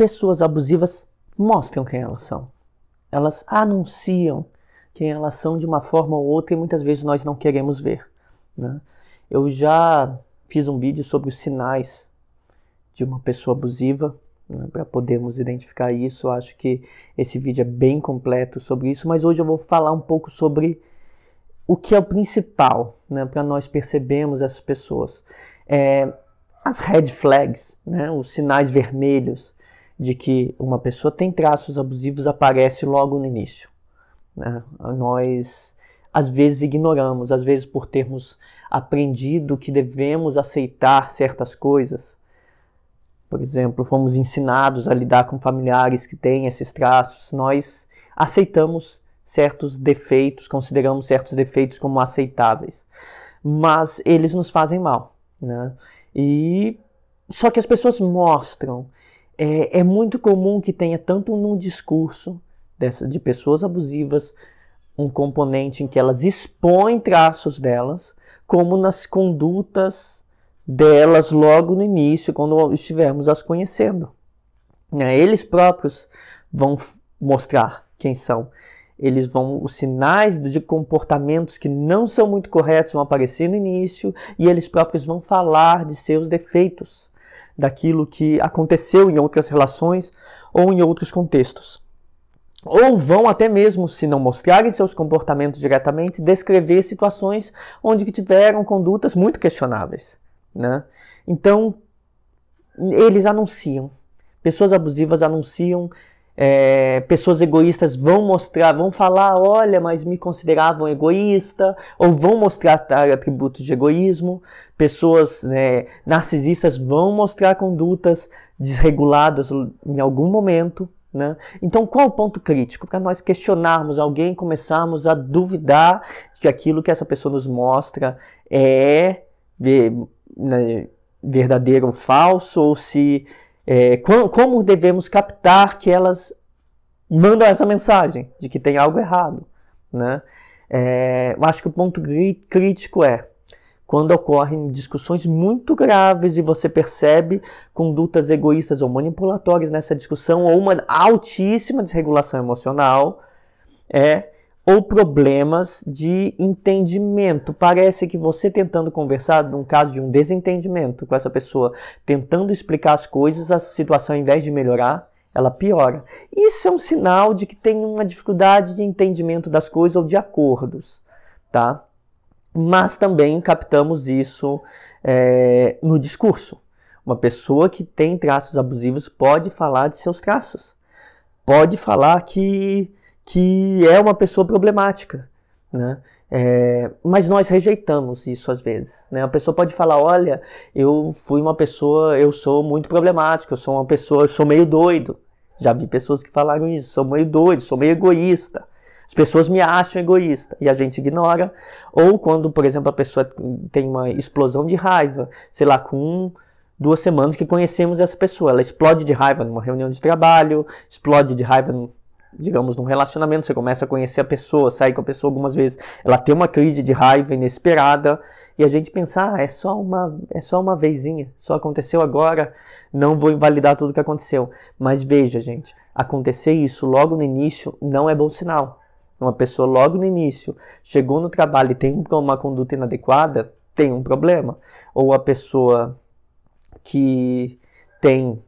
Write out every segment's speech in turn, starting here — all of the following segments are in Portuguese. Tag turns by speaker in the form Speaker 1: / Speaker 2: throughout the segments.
Speaker 1: pessoas abusivas mostram quem elas são. Elas anunciam quem elas são de uma forma ou outra e muitas vezes nós não queremos ver. Né? Eu já fiz um vídeo sobre os sinais de uma pessoa abusiva, né, para podermos identificar isso. Eu acho que esse vídeo é bem completo sobre isso, mas hoje eu vou falar um pouco sobre o que é o principal né, para nós percebermos essas pessoas. É, as red flags, né, os sinais vermelhos de que uma pessoa tem traços abusivos aparece logo no início. Né? Nós às vezes ignoramos, às vezes por termos aprendido que devemos aceitar certas coisas. Por exemplo, fomos ensinados a lidar com familiares que têm esses traços, nós aceitamos certos defeitos, consideramos certos defeitos como aceitáveis, mas eles nos fazem mal, né? E só que as pessoas mostram é, é muito comum que tenha tanto num discurso dessa, de pessoas abusivas um componente em que elas expõem traços delas, como nas condutas delas logo no início, quando estivermos as conhecendo. Né? Eles próprios vão mostrar quem são. Eles vão, os sinais de comportamentos que não são muito corretos vão aparecer no início e eles próprios vão falar de seus defeitos daquilo que aconteceu em outras relações ou em outros contextos. Ou vão até mesmo, se não mostrarem seus comportamentos diretamente, descrever situações onde tiveram condutas muito questionáveis. Né? Então, eles anunciam. Pessoas abusivas anunciam é, pessoas egoístas vão mostrar, vão falar, olha, mas me consideravam egoísta, ou vão mostrar atributos de egoísmo. Pessoas né, narcisistas vão mostrar condutas desreguladas em algum momento. Né? Então, qual o ponto crítico? Para nós questionarmos alguém, começarmos a duvidar de que aquilo que essa pessoa nos mostra é né, verdadeiro ou falso, ou se é, como devemos captar que elas mandam essa mensagem de que tem algo errado, né? É, eu acho que o ponto crítico é quando ocorrem discussões muito graves e você percebe condutas egoístas ou manipulatórias nessa discussão ou uma altíssima desregulação emocional, é ou problemas de entendimento. Parece que você tentando conversar, num caso de um desentendimento com essa pessoa, tentando explicar as coisas, a situação, ao invés de melhorar, ela piora. Isso é um sinal de que tem uma dificuldade de entendimento das coisas ou de acordos, tá? Mas também captamos isso é, no discurso. Uma pessoa que tem traços abusivos pode falar de seus traços. Pode falar que que é uma pessoa problemática, né? É, mas nós rejeitamos isso às vezes. Né? A pessoa pode falar: olha, eu fui uma pessoa, eu sou muito problemático, eu sou uma pessoa, eu sou meio doido. Já vi pessoas que falaram isso: sou meio doido, sou meio egoísta. As pessoas me acham egoísta e a gente ignora. Ou quando, por exemplo, a pessoa tem uma explosão de raiva, sei lá, com duas semanas que conhecemos essa pessoa, ela explode de raiva numa reunião de trabalho, explode de raiva digamos, num relacionamento, você começa a conhecer a pessoa, sai com a pessoa algumas vezes, ela tem uma crise de raiva inesperada, e a gente pensar, ah, é só uma, é só uma vezinha, só aconteceu agora, não vou invalidar tudo que aconteceu. Mas veja, gente, acontecer isso logo no início não é bom sinal. Uma pessoa logo no início chegou no trabalho e tem uma conduta inadequada, tem um problema. Ou a pessoa que tem,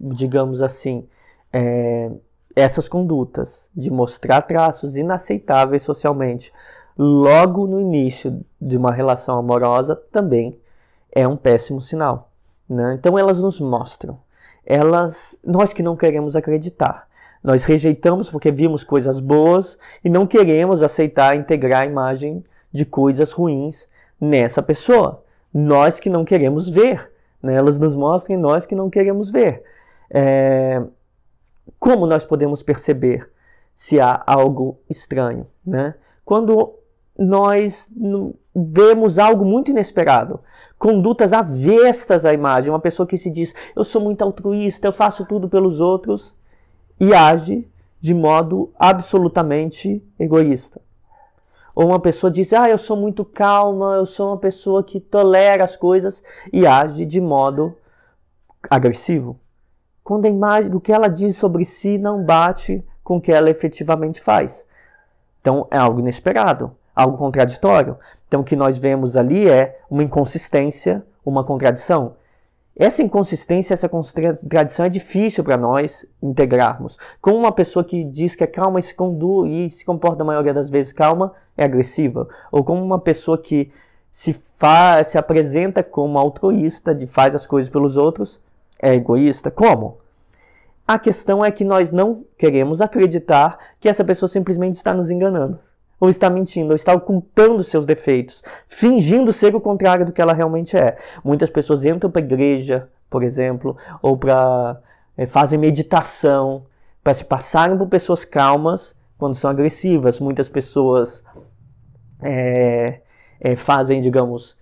Speaker 1: digamos assim, é, essas condutas de mostrar traços inaceitáveis socialmente logo no início de uma relação amorosa também é um péssimo sinal. Né? Então elas nos mostram. Elas, nós que não queremos acreditar, nós rejeitamos porque vimos coisas boas e não queremos aceitar integrar a imagem de coisas ruins nessa pessoa. Nós que não queremos ver, né? elas nos mostram nós que não queremos ver. É, como nós podemos perceber se há algo estranho? Né? Quando nós vemos algo muito inesperado, condutas avestas à imagem, uma pessoa que se diz eu sou muito altruísta, eu faço tudo pelos outros e age de modo absolutamente egoísta. Ou uma pessoa diz ah eu sou muito calma, eu sou uma pessoa que tolera as coisas e age de modo agressivo quando a imagem do que ela diz sobre si não bate com o que ela efetivamente faz. Então é algo inesperado, algo contraditório. Então o que nós vemos ali é uma inconsistência, uma contradição. Essa inconsistência, essa contradição é difícil para nós integrarmos. Como uma pessoa que diz que é calma e se conduz e se comporta a maioria das vezes calma, é agressiva. Ou como uma pessoa que se, faz, se apresenta como altruísta, de faz as coisas pelos outros, é egoísta? Como? A questão é que nós não queremos acreditar que essa pessoa simplesmente está nos enganando, ou está mentindo, ou está ocultando seus defeitos, fingindo ser o contrário do que ela realmente é. Muitas pessoas entram para a igreja, por exemplo, ou para é, eh, fazem meditação para se passarem por pessoas calmas quando são agressivas. Muitas pessoas é, é, fazem, digamos,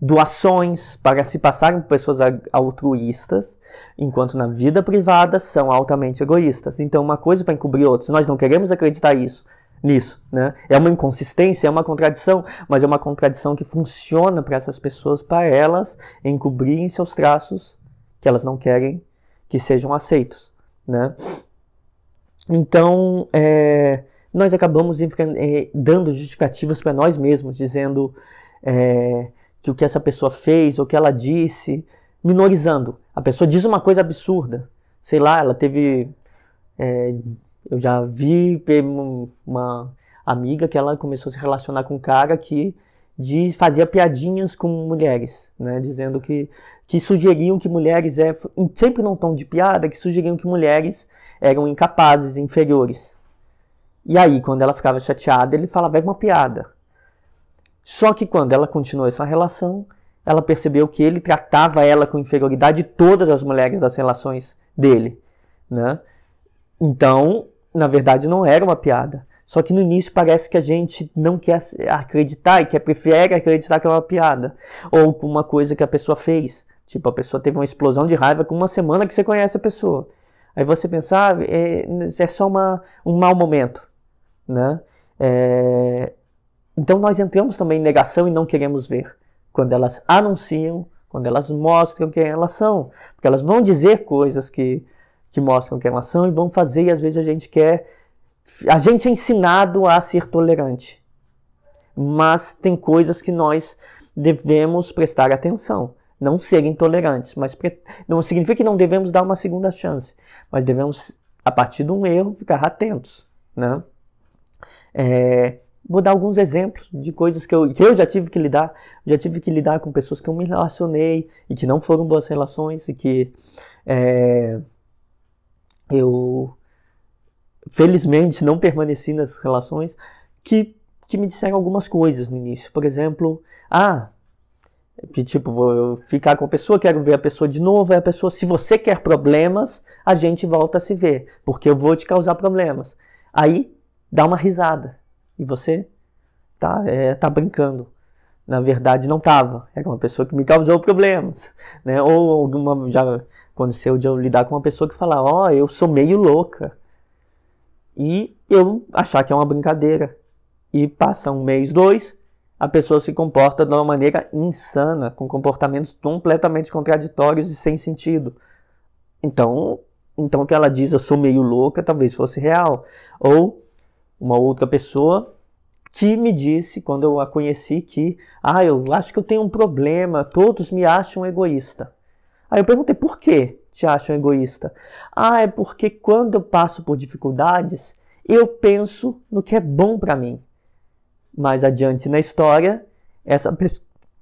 Speaker 1: doações para se passarem por pessoas altruístas, enquanto na vida privada são altamente egoístas. Então, uma coisa para encobrir outras. Nós não queremos acreditar isso, nisso, né? É uma inconsistência, é uma contradição, mas é uma contradição que funciona para essas pessoas, para elas encobrirem seus traços que elas não querem que sejam aceitos, né? Então, é, nós acabamos eh, dando justificativas para nós mesmos, dizendo é, que o que essa pessoa fez ou que ela disse, minorizando. A pessoa diz uma coisa absurda. Sei lá, ela teve. É, eu já vi uma amiga que ela começou a se relacionar com um cara que diz, fazia piadinhas com mulheres, né? Dizendo que, que sugeriam que mulheres é sempre num tom de piada, que sugeriam que mulheres eram incapazes, inferiores. E aí, quando ela ficava chateada, ele falava, é uma piada. Só que quando ela continuou essa relação, ela percebeu que ele tratava ela com inferioridade todas as mulheres das relações dele, né? Então, na verdade, não era uma piada. Só que no início parece que a gente não quer acreditar e quer é, prefere acreditar que é uma piada ou com uma coisa que a pessoa fez. Tipo, a pessoa teve uma explosão de raiva com uma semana que você conhece a pessoa. Aí você pensa ah, é, é, só uma, um mau momento, né? É, então nós entramos também em negação e não queremos ver quando elas anunciam, quando elas mostram quem elas são, porque elas vão dizer coisas que, que mostram quem elas são e vão fazer, e às vezes a gente quer. A gente é ensinado a ser tolerante, mas tem coisas que nós devemos prestar atenção. Não ser intolerantes, mas pre... não significa que não devemos dar uma segunda chance, mas devemos, a partir de um erro, ficar atentos. Né? É, Vou dar alguns exemplos de coisas que eu, que eu já tive que lidar. Já tive que lidar com pessoas que eu me relacionei e que não foram boas relações e que é, eu felizmente não permaneci nessas relações que, que me disseram algumas coisas no início. Por exemplo, ah, que tipo, vou ficar com a pessoa, quero ver a pessoa de novo, é a pessoa, se você quer problemas, a gente volta a se ver, porque eu vou te causar problemas. Aí dá uma risada e você tá, é, tá brincando. Na verdade, não tava. Era uma pessoa que me causou problemas, né? Ou alguma já aconteceu de eu lidar com uma pessoa que fala, ó, oh, eu sou meio louca. E eu achar que é uma brincadeira. E passa um mês, dois, a pessoa se comporta de uma maneira insana, com comportamentos completamente contraditórios e sem sentido. Então, então o que ela diz, eu sou meio louca, talvez fosse real. Ou uma outra pessoa que me disse, quando eu a conheci, que ah, eu acho que eu tenho um problema, todos me acham egoísta. Aí eu perguntei por que te acham egoísta? Ah, é porque quando eu passo por dificuldades, eu penso no que é bom para mim. Mais adiante na história, essa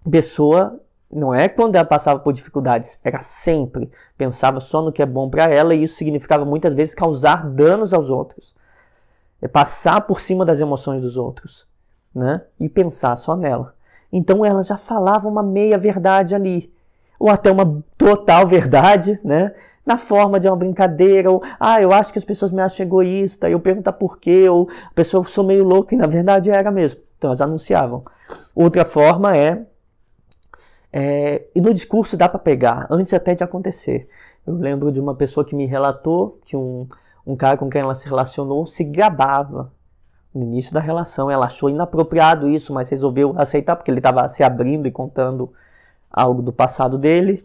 Speaker 1: pessoa não é quando ela passava por dificuldades, era sempre pensava só no que é bom para ela e isso significava muitas vezes causar danos aos outros. É passar por cima das emoções dos outros, né? E pensar só nela. Então ela já falava uma meia verdade ali, ou até uma total verdade, né? Na forma de uma brincadeira, ou ah, eu acho que as pessoas me acham egoísta, eu pergunto por quê, ou a pessoa sou meio louca, e na verdade era mesmo. Então elas anunciavam. Outra forma é, é e no discurso dá para pegar, antes até de acontecer. Eu lembro de uma pessoa que me relatou que um um cara com quem ela se relacionou se gabava no início da relação. Ela achou inapropriado isso, mas resolveu aceitar porque ele estava se abrindo e contando algo do passado dele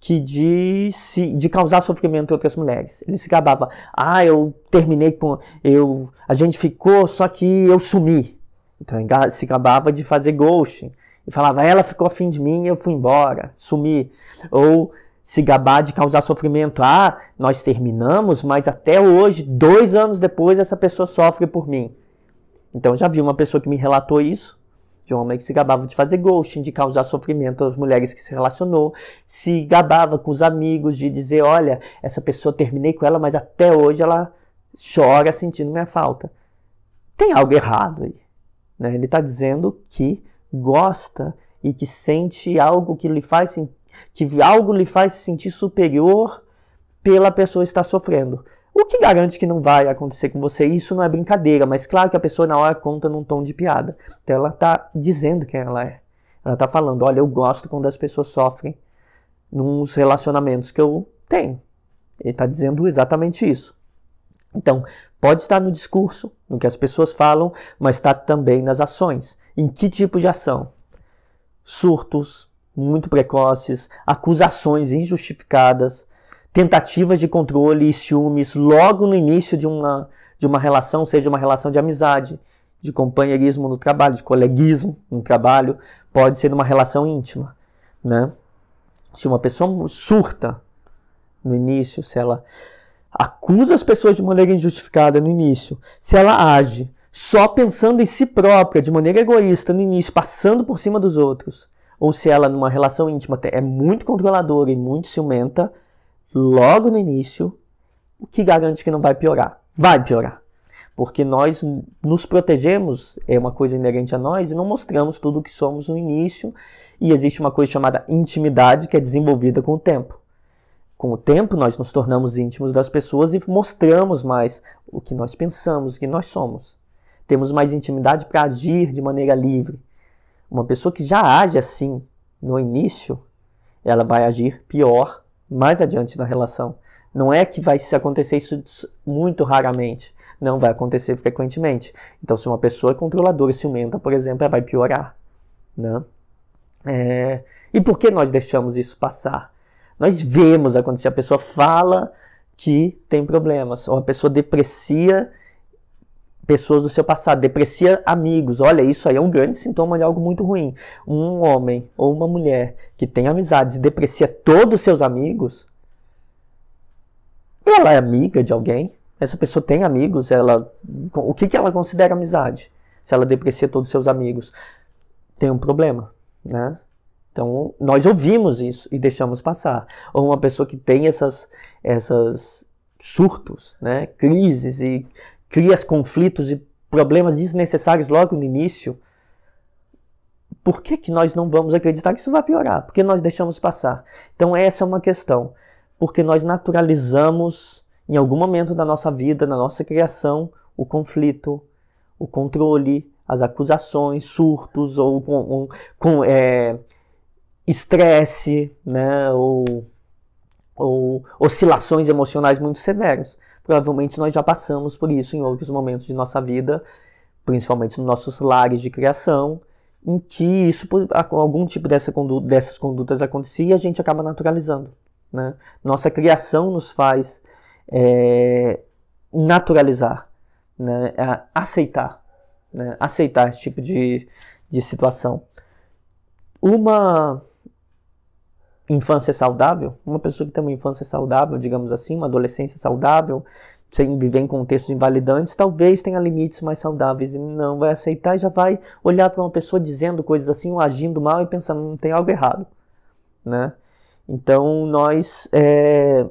Speaker 1: que de, se, de causar sofrimento em outras mulheres. Ele se gabava: "Ah, eu terminei com eu, a gente ficou, só que eu sumi". Então ele se gabava de fazer ghosting e falava: "Ela ficou afim de mim, eu fui embora, sumi". Ou se gabar de causar sofrimento. Ah, nós terminamos, mas até hoje, dois anos depois, essa pessoa sofre por mim. Então já vi uma pessoa que me relatou isso, de um homem que se gabava de fazer ghosting, de causar sofrimento às mulheres que se relacionou, se gabava com os amigos de dizer, olha, essa pessoa terminei com ela, mas até hoje ela chora sentindo minha falta. Tem algo errado aí. Né? Ele está dizendo que gosta e que sente algo que lhe faz sentir que algo lhe faz se sentir superior pela pessoa estar sofrendo. O que garante que não vai acontecer com você? Isso não é brincadeira, mas claro que a pessoa na hora conta num tom de piada. Então ela está dizendo quem ela é. Ela está falando: olha, eu gosto quando as pessoas sofrem nos relacionamentos que eu tenho. Ele está dizendo exatamente isso. Então, pode estar no discurso, no que as pessoas falam, mas está também nas ações. Em que tipo de ação? Surtos, muito precoces, acusações injustificadas, tentativas de controle e ciúmes logo no início de uma, de uma relação, seja uma relação de amizade, de companheirismo no trabalho, de coleguismo no trabalho, pode ser uma relação íntima, né? Se uma pessoa surta no início, se ela acusa as pessoas de maneira injustificada no início, se ela age só pensando em si própria, de maneira egoísta no início, passando por cima dos outros, ou se ela numa relação íntima é muito controladora e muito ciumenta, logo no início, o que garante que não vai piorar? Vai piorar. Porque nós nos protegemos, é uma coisa inerente a nós, e não mostramos tudo o que somos no início. E existe uma coisa chamada intimidade que é desenvolvida com o tempo. Com o tempo, nós nos tornamos íntimos das pessoas e mostramos mais o que nós pensamos, o que nós somos. Temos mais intimidade para agir de maneira livre. Uma pessoa que já age assim no início, ela vai agir pior mais adiante na relação. Não é que vai acontecer isso muito raramente. Não vai acontecer frequentemente. Então, se uma pessoa é controladora e ciumenta, por exemplo, ela vai piorar. Né? É... E por que nós deixamos isso passar? Nós vemos acontecer. A pessoa fala que tem problemas, ou a pessoa deprecia pessoas do seu passado, deprecia amigos. Olha, isso aí é um grande sintoma de algo muito ruim. Um homem ou uma mulher que tem amizades e deprecia todos os seus amigos, ela é amiga de alguém? Essa pessoa tem amigos? Ela, o que, que ela considera amizade? Se ela deprecia todos os seus amigos, tem um problema, né? Então, nós ouvimos isso e deixamos passar. Ou uma pessoa que tem essas, essas surtos, né? crises e cria conflitos e problemas desnecessários logo no início, por que, que nós não vamos acreditar que isso vai piorar? Porque nós deixamos passar. Então, essa é uma questão. Porque nós naturalizamos, em algum momento da nossa vida, na nossa criação, o conflito, o controle, as acusações, surtos ou com, com é, estresse, né? Ou ou oscilações emocionais muito severas. Provavelmente nós já passamos por isso em outros momentos de nossa vida, principalmente nos nossos lares de criação, em que isso, algum tipo dessa conduta, dessas condutas acontecia e a gente acaba naturalizando. Né? Nossa criação nos faz é, naturalizar, né? aceitar, né? aceitar esse tipo de, de situação. Uma infância saudável, uma pessoa que tem uma infância saudável, digamos assim, uma adolescência saudável, sem viver em contextos invalidantes, talvez tenha limites mais saudáveis e não vai aceitar e já vai olhar para uma pessoa dizendo coisas assim ou agindo mal e pensando, hum, tem algo errado, né? Então, nós é,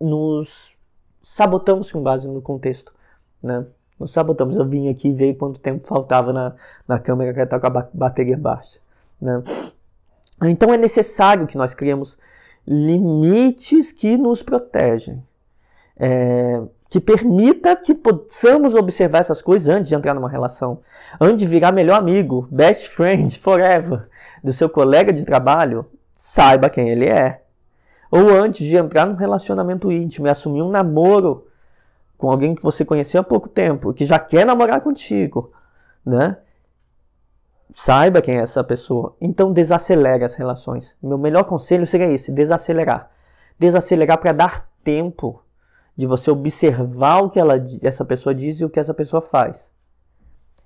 Speaker 1: nos sabotamos com base no contexto, né? Nos sabotamos. Eu vim aqui e veio quanto tempo faltava na, na câmera que estava com a bateria baixa, né? Então é necessário que nós criemos limites que nos protegem, é, que permita que possamos observar essas coisas antes de entrar numa relação, antes de virar melhor amigo, best friend forever do seu colega de trabalho, saiba quem ele é. Ou antes de entrar num relacionamento íntimo e assumir um namoro com alguém que você conheceu há pouco tempo, que já quer namorar contigo, né? saiba quem é essa pessoa. Então desacelere as relações. Meu melhor conselho seria esse: desacelerar. Desacelerar para dar tempo de você observar o que ela, essa pessoa diz e o que essa pessoa faz.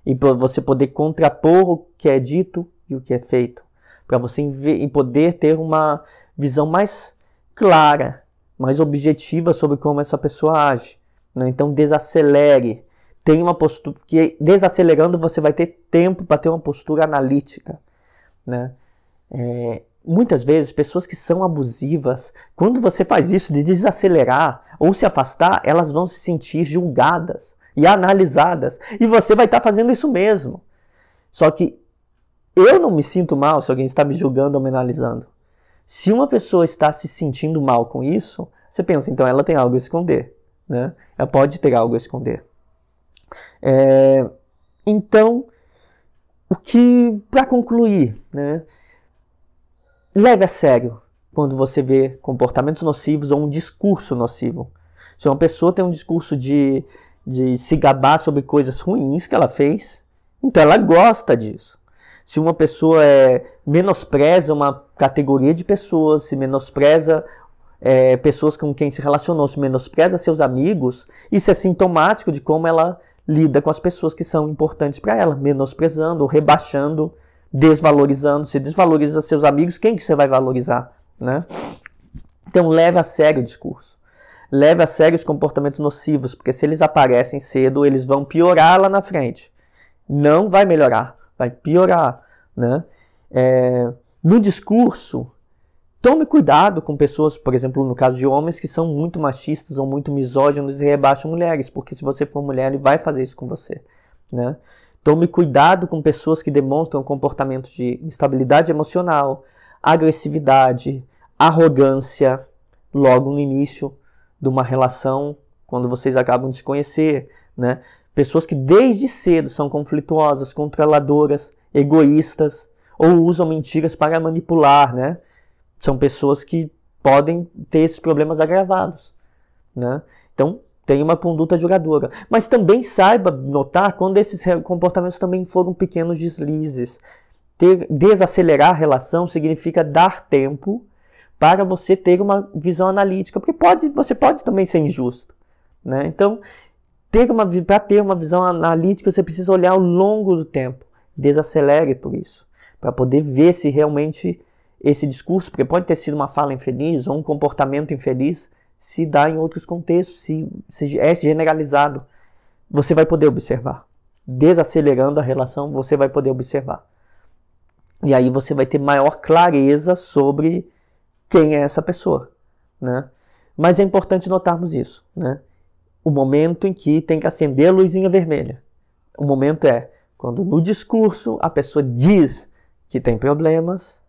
Speaker 1: E para você poder contrapor o que é dito e o que é feito. Para você em poder ter uma visão mais clara, mais objetiva sobre como essa pessoa age. Né? Então desacelere tem uma postura que desacelerando você vai ter tempo para ter uma postura analítica, né? É, muitas vezes pessoas que são abusivas, quando você faz isso de desacelerar ou se afastar, elas vão se sentir julgadas e analisadas e você vai estar tá fazendo isso mesmo. Só que eu não me sinto mal se alguém está me julgando ou me analisando. Se uma pessoa está se sentindo mal com isso, você pensa, então ela tem algo a esconder, né? Ela pode ter algo a esconder. É, então, o que, para concluir, né, leve a sério quando você vê comportamentos nocivos ou um discurso nocivo. Se uma pessoa tem um discurso de, de se gabar sobre coisas ruins que ela fez, então ela gosta disso. Se uma pessoa é, menospreza uma categoria de pessoas, se menospreza é, pessoas com quem se relacionou, se menospreza seus amigos, isso é sintomático de como ela lida com as pessoas que são importantes para ela, menosprezando, rebaixando, desvalorizando. Se desvaloriza seus amigos, quem que você vai valorizar, né? Então leve a sério o discurso. Leve a sério os comportamentos nocivos, porque se eles aparecem cedo, eles vão piorar lá na frente. Não vai melhorar, vai piorar, né? É, no discurso, Tome cuidado com pessoas, por exemplo, no caso de homens que são muito machistas ou muito misóginos e rebaixam mulheres, porque se você for mulher, ele vai fazer isso com você, né? Tome cuidado com pessoas que demonstram comportamentos de instabilidade emocional, agressividade, arrogância, logo no início de uma relação, quando vocês acabam de se conhecer, né? Pessoas que desde cedo são conflituosas, controladoras, egoístas ou usam mentiras para manipular, né? são pessoas que podem ter esses problemas agravados, né? Então, tem uma conduta jogadora, Mas também saiba notar quando esses comportamentos também foram pequenos deslizes. Ter, desacelerar a relação significa dar tempo para você ter uma visão analítica, porque pode, você pode também ser injusto, né? Então, ter uma para ter uma visão analítica, você precisa olhar ao longo do tempo. Desacelere por isso, para poder ver se realmente esse discurso, porque pode ter sido uma fala infeliz ou um comportamento infeliz, se dá em outros contextos, se, se é generalizado, você vai poder observar. Desacelerando a relação, você vai poder observar. E aí você vai ter maior clareza sobre quem é essa pessoa, né? Mas é importante notarmos isso, né? O momento em que tem que acender a luzinha vermelha. O momento é quando no discurso a pessoa diz que tem problemas,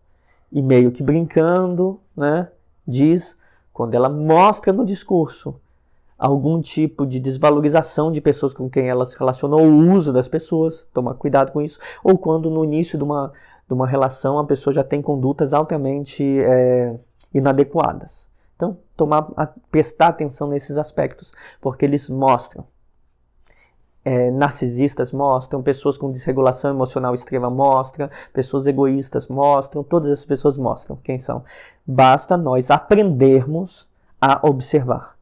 Speaker 1: e meio que brincando, né, diz quando ela mostra no discurso algum tipo de desvalorização de pessoas com quem ela se relacionou, o uso das pessoas, tomar cuidado com isso, ou quando no início de uma, de uma relação a pessoa já tem condutas altamente é, inadequadas. Então, tomar, prestar atenção nesses aspectos, porque eles mostram é, narcisistas mostram, pessoas com desregulação emocional extrema mostram, pessoas egoístas mostram, todas as pessoas mostram quem são. Basta nós aprendermos a observar.